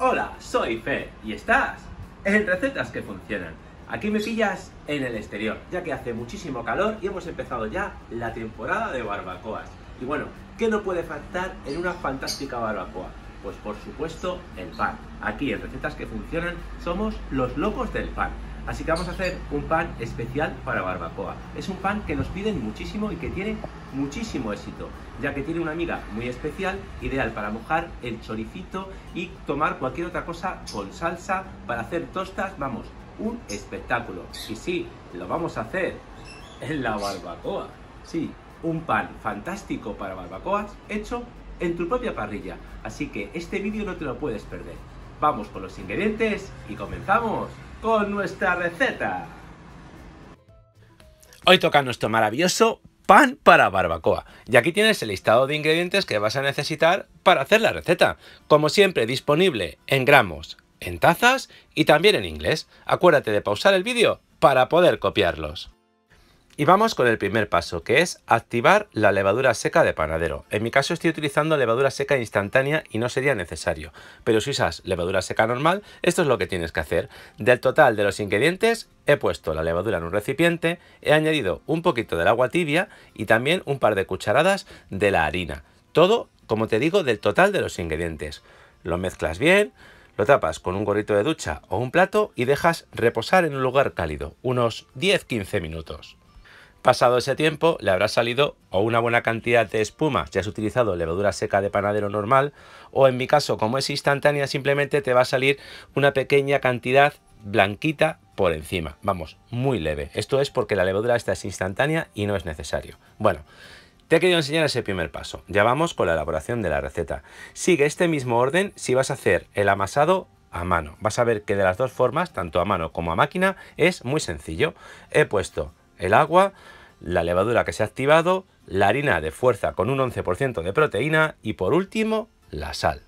Hola, soy Fe y estás en Recetas que Funcionan. Aquí me pillas en el exterior, ya que hace muchísimo calor y hemos empezado ya la temporada de barbacoas. Y bueno, ¿qué no puede faltar en una fantástica barbacoa? Pues por supuesto el pan. Aquí en Recetas que Funcionan somos los locos del pan. Así que vamos a hacer un pan especial para barbacoa. Es un pan que nos piden muchísimo y que tiene muchísimo éxito, ya que tiene una miga muy especial, ideal para mojar el choricito y tomar cualquier otra cosa con salsa para hacer tostas, vamos, un espectáculo. Y sí, lo vamos a hacer en la barbacoa. Sí, un pan fantástico para barbacoas hecho en tu propia parrilla. Así que este vídeo no te lo puedes perder. Vamos con los ingredientes y comenzamos con nuestra receta. Hoy toca nuestro maravilloso pan para barbacoa. Y aquí tienes el listado de ingredientes que vas a necesitar para hacer la receta. Como siempre, disponible en gramos, en tazas y también en inglés. Acuérdate de pausar el vídeo para poder copiarlos. Y vamos con el primer paso, que es activar la levadura seca de panadero. En mi caso estoy utilizando levadura seca instantánea y no sería necesario, pero si usas levadura seca normal, esto es lo que tienes que hacer. Del total de los ingredientes, he puesto la levadura en un recipiente, he añadido un poquito del agua tibia y también un par de cucharadas de la harina. Todo, como te digo, del total de los ingredientes. Lo mezclas bien, lo tapas con un gorrito de ducha o un plato y dejas reposar en un lugar cálido, unos 10-15 minutos. Pasado ese tiempo, le habrá salido o una buena cantidad de espuma, si has utilizado levadura seca de panadero normal, o en mi caso, como es instantánea, simplemente te va a salir una pequeña cantidad blanquita por encima. Vamos, muy leve. Esto es porque la levadura esta es instantánea y no es necesario. Bueno, te he querido enseñar ese primer paso. Ya vamos con la elaboración de la receta. Sigue este mismo orden si vas a hacer el amasado a mano. Vas a ver que de las dos formas, tanto a mano como a máquina, es muy sencillo. He puesto el agua, la levadura que se ha activado, la harina de fuerza con un 11% de proteína y por último la sal.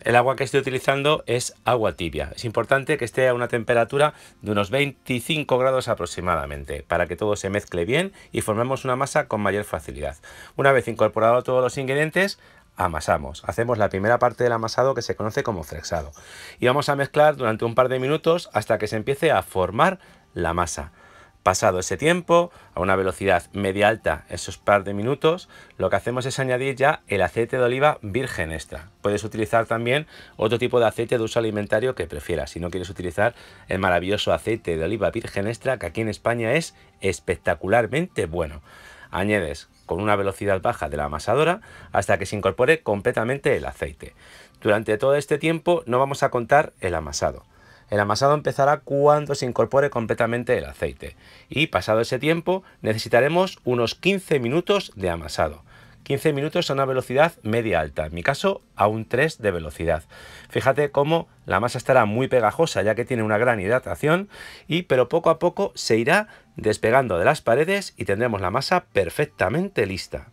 El agua que estoy utilizando es agua tibia. Es importante que esté a una temperatura de unos 25 grados aproximadamente para que todo se mezcle bien y formemos una masa con mayor facilidad. Una vez incorporados todos los ingredientes, amasamos. Hacemos la primera parte del amasado que se conoce como frexado. Y vamos a mezclar durante un par de minutos hasta que se empiece a formar la masa. Pasado ese tiempo, a una velocidad media alta, esos par de minutos, lo que hacemos es añadir ya el aceite de oliva virgen extra. Puedes utilizar también otro tipo de aceite de uso alimentario que prefieras, si no quieres utilizar el maravilloso aceite de oliva virgen extra, que aquí en España es espectacularmente bueno. Añades con una velocidad baja de la amasadora hasta que se incorpore completamente el aceite. Durante todo este tiempo no vamos a contar el amasado el amasado empezará cuando se incorpore completamente el aceite y pasado ese tiempo necesitaremos unos 15 minutos de amasado. 15 minutos a una velocidad media alta, en mi caso a un 3 de velocidad. Fíjate cómo la masa estará muy pegajosa ya que tiene una gran hidratación y pero poco a poco se irá despegando de las paredes y tendremos la masa perfectamente lista.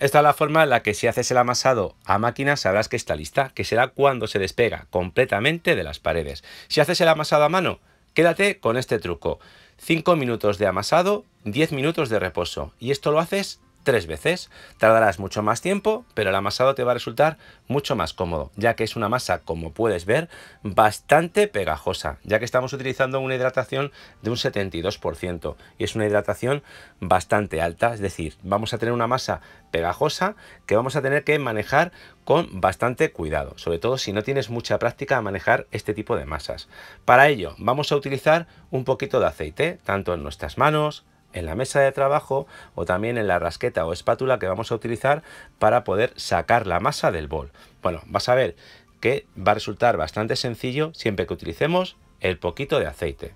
Esta es la forma en la que si haces el amasado a máquina sabrás que está lista, que será cuando se despega completamente de las paredes. Si haces el amasado a mano, quédate con este truco. 5 minutos de amasado, 10 minutos de reposo. Y esto lo haces tres veces. Tardarás mucho más tiempo, pero el amasado te va a resultar mucho más cómodo, ya que es una masa, como puedes ver, bastante pegajosa, ya que estamos utilizando una hidratación de un 72% y es una hidratación bastante alta, es decir, vamos a tener una masa pegajosa que vamos a tener que manejar con bastante cuidado, sobre todo si no tienes mucha práctica a manejar este tipo de masas. Para ello, vamos a utilizar un poquito de aceite, tanto en nuestras manos en la mesa de trabajo o también en la rasqueta o espátula que vamos a utilizar para poder sacar la masa del bol. Bueno, vas a ver que va a resultar bastante sencillo siempre que utilicemos el poquito de aceite.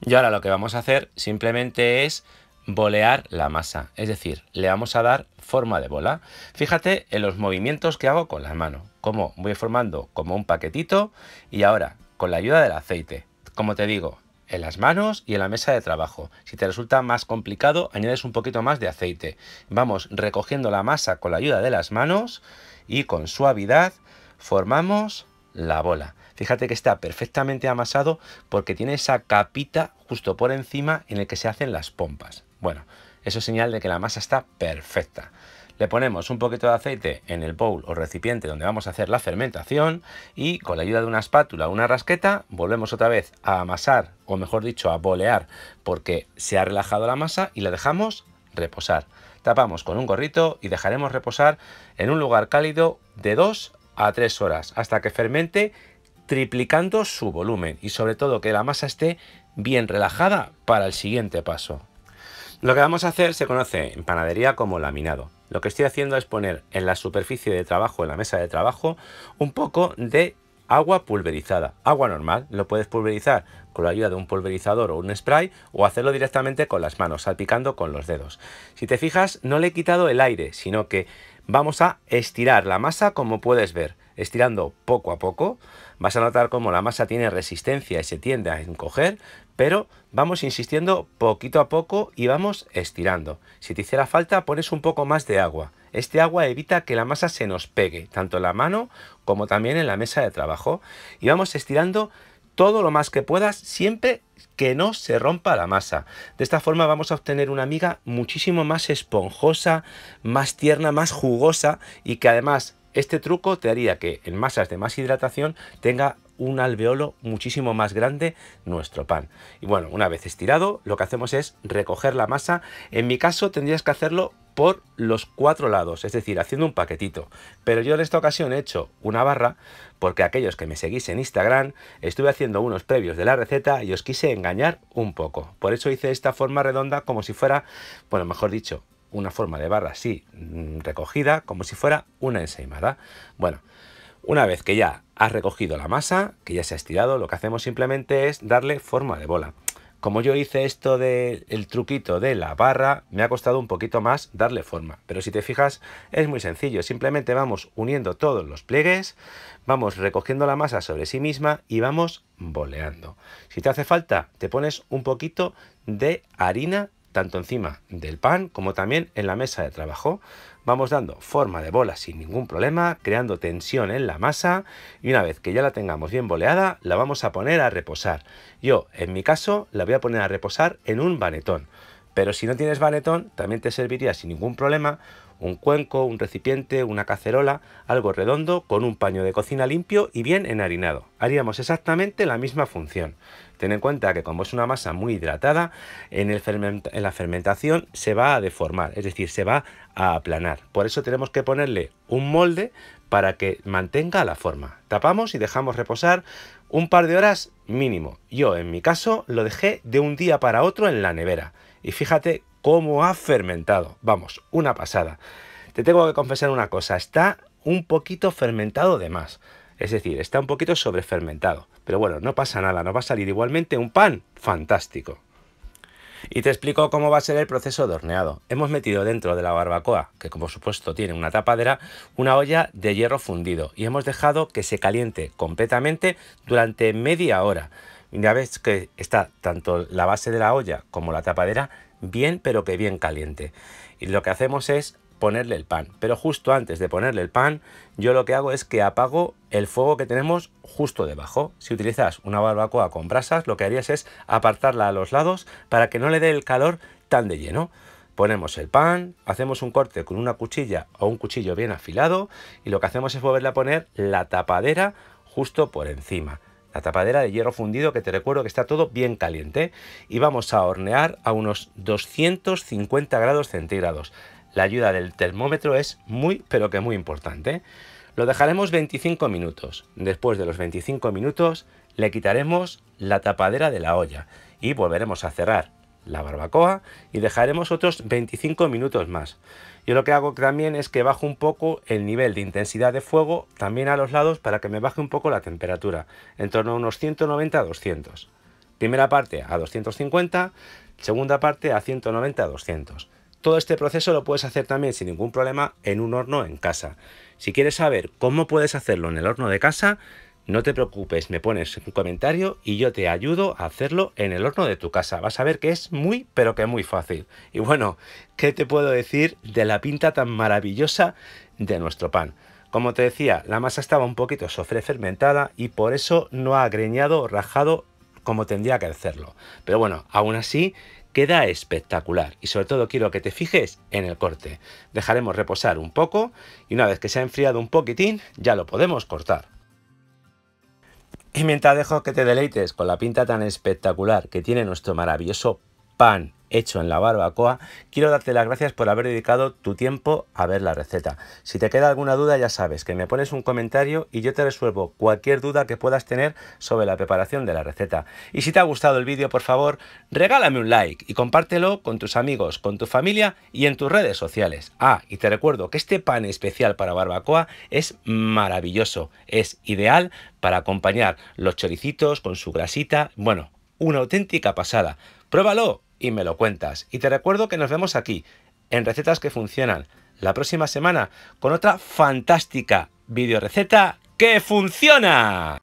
Y ahora lo que vamos a hacer simplemente es bolear la masa, es decir, le vamos a dar forma de bola. Fíjate en los movimientos que hago con la mano, como voy formando como un paquetito y ahora con la ayuda del aceite. Como te digo, en las manos y en la mesa de trabajo. Si te resulta más complicado, añades un poquito más de aceite. Vamos recogiendo la masa con la ayuda de las manos y con suavidad formamos la bola. Fíjate que está perfectamente amasado porque tiene esa capita justo por encima en el que se hacen las pompas. Bueno, eso es señal de que la masa está perfecta. Le ponemos un poquito de aceite en el bowl o recipiente donde vamos a hacer la fermentación y con la ayuda de una espátula o una rasqueta volvemos otra vez a amasar o mejor dicho a bolear porque se ha relajado la masa y la dejamos reposar. Tapamos con un gorrito y dejaremos reposar en un lugar cálido de 2 a 3 horas hasta que fermente triplicando su volumen y sobre todo que la masa esté bien relajada para el siguiente paso. Lo que vamos a hacer se conoce en panadería como laminado. Lo que estoy haciendo es poner en la superficie de trabajo, en la mesa de trabajo, un poco de agua pulverizada, agua normal. Lo puedes pulverizar con la ayuda de un pulverizador o un spray o hacerlo directamente con las manos, salpicando con los dedos. Si te fijas, no le he quitado el aire, sino que vamos a estirar la masa como puedes ver estirando poco a poco, vas a notar cómo la masa tiene resistencia y se tiende a encoger, pero vamos insistiendo poquito a poco y vamos estirando. Si te hiciera falta, pones un poco más de agua. Este agua evita que la masa se nos pegue, tanto en la mano como también en la mesa de trabajo. Y vamos estirando todo lo más que puedas, siempre que no se rompa la masa. De esta forma vamos a obtener una miga muchísimo más esponjosa, más tierna, más jugosa y que además este truco te haría que en masas de más hidratación tenga un alveolo muchísimo más grande nuestro pan. Y bueno, una vez estirado, lo que hacemos es recoger la masa. En mi caso tendrías que hacerlo por los cuatro lados, es decir, haciendo un paquetito. Pero yo en esta ocasión he hecho una barra porque aquellos que me seguís en Instagram estuve haciendo unos previos de la receta y os quise engañar un poco. Por eso hice esta forma redonda como si fuera, bueno, mejor dicho, una forma de barra así mm, recogida, como si fuera una ensaimada. Bueno, una vez que ya has recogido la masa, que ya se ha estirado, lo que hacemos simplemente es darle forma de bola. Como yo hice esto del el truquito de la barra, me ha costado un poquito más darle forma. Pero si te fijas, es muy sencillo. Simplemente vamos uniendo todos los pliegues, vamos recogiendo la masa sobre sí misma y vamos boleando. Si te hace falta, te pones un poquito de harina tanto encima del pan como también en la mesa de trabajo. Vamos dando forma de bola sin ningún problema, creando tensión en la masa y una vez que ya la tengamos bien boleada, la vamos a poner a reposar. Yo, en mi caso, la voy a poner a reposar en un banetón. Pero si no tienes banetón, también te serviría sin ningún problema un cuenco, un recipiente, una cacerola, algo redondo con un paño de cocina limpio y bien enharinado. Haríamos exactamente la misma función. Ten en cuenta que como es una masa muy hidratada, en, en la fermentación se va a deformar, es decir, se va a aplanar. Por eso tenemos que ponerle un molde para que mantenga la forma. Tapamos y dejamos reposar un par de horas mínimo. Yo en mi caso lo dejé de un día para otro en la nevera. Y fíjate cómo ha fermentado. Vamos, una pasada. Te tengo que confesar una cosa, está un poquito fermentado de más. Es decir, está un poquito sobrefermentado. Pero bueno, no pasa nada, nos va a salir igualmente un pan fantástico. Y te explico cómo va a ser el proceso de horneado. Hemos metido dentro de la barbacoa, que como supuesto tiene una tapadera, una olla de hierro fundido y hemos dejado que se caliente completamente durante media hora. Ya ves que está tanto la base de la olla como la tapadera bien, pero que bien caliente. Y lo que hacemos es ponerle el pan. Pero justo antes de ponerle el pan, yo lo que hago es que apago el fuego que tenemos justo debajo. Si utilizas una barbacoa con brasas, lo que harías es apartarla a los lados para que no le dé el calor tan de lleno. Ponemos el pan, hacemos un corte con una cuchilla o un cuchillo bien afilado y lo que hacemos es volverle a poner la tapadera justo por encima la tapadera de hierro fundido que te recuerdo que está todo bien caliente y vamos a hornear a unos 250 grados centígrados. La ayuda del termómetro es muy, pero que muy importante. Lo dejaremos 25 minutos. Después de los 25 minutos le quitaremos la tapadera de la olla y volveremos a cerrar la barbacoa y dejaremos otros 25 minutos más. Yo lo que hago también es que bajo un poco el nivel de intensidad de fuego también a los lados para que me baje un poco la temperatura, en torno a unos 190 a 200. Primera parte a 250, segunda parte a 190 a 200. Todo este proceso lo puedes hacer también sin ningún problema en un horno en casa. Si quieres saber cómo puedes hacerlo en el horno de casa, no te preocupes, me pones un comentario y yo te ayudo a hacerlo en el horno de tu casa. Vas a ver que es muy, pero que muy fácil. Y bueno, ¿qué te puedo decir de la pinta tan maravillosa de nuestro pan? Como te decía, la masa estaba un poquito sofre fermentada y por eso no ha greñado o rajado como tendría que hacerlo. Pero bueno, aún así Queda espectacular y sobre todo quiero que te fijes en el corte. Dejaremos reposar un poco y una vez que se ha enfriado un poquitín ya lo podemos cortar. Y mientras dejo que te deleites con la pinta tan espectacular que tiene nuestro maravilloso pan hecho en la barbacoa, quiero darte las gracias por haber dedicado tu tiempo a ver la receta. Si te queda alguna duda ya sabes que me pones un comentario y yo te resuelvo cualquier duda que puedas tener sobre la preparación de la receta. Y si te ha gustado el vídeo, por favor, regálame un like y compártelo con tus amigos, con tu familia y en tus redes sociales. Ah, y te recuerdo que este pan especial para barbacoa es maravilloso, es ideal para acompañar los choricitos con su grasita, bueno, una auténtica pasada. ¡Pruébalo! y me lo cuentas. Y te recuerdo que nos vemos aquí, en Recetas que Funcionan, la próxima semana con otra fantástica videoreceta que funciona.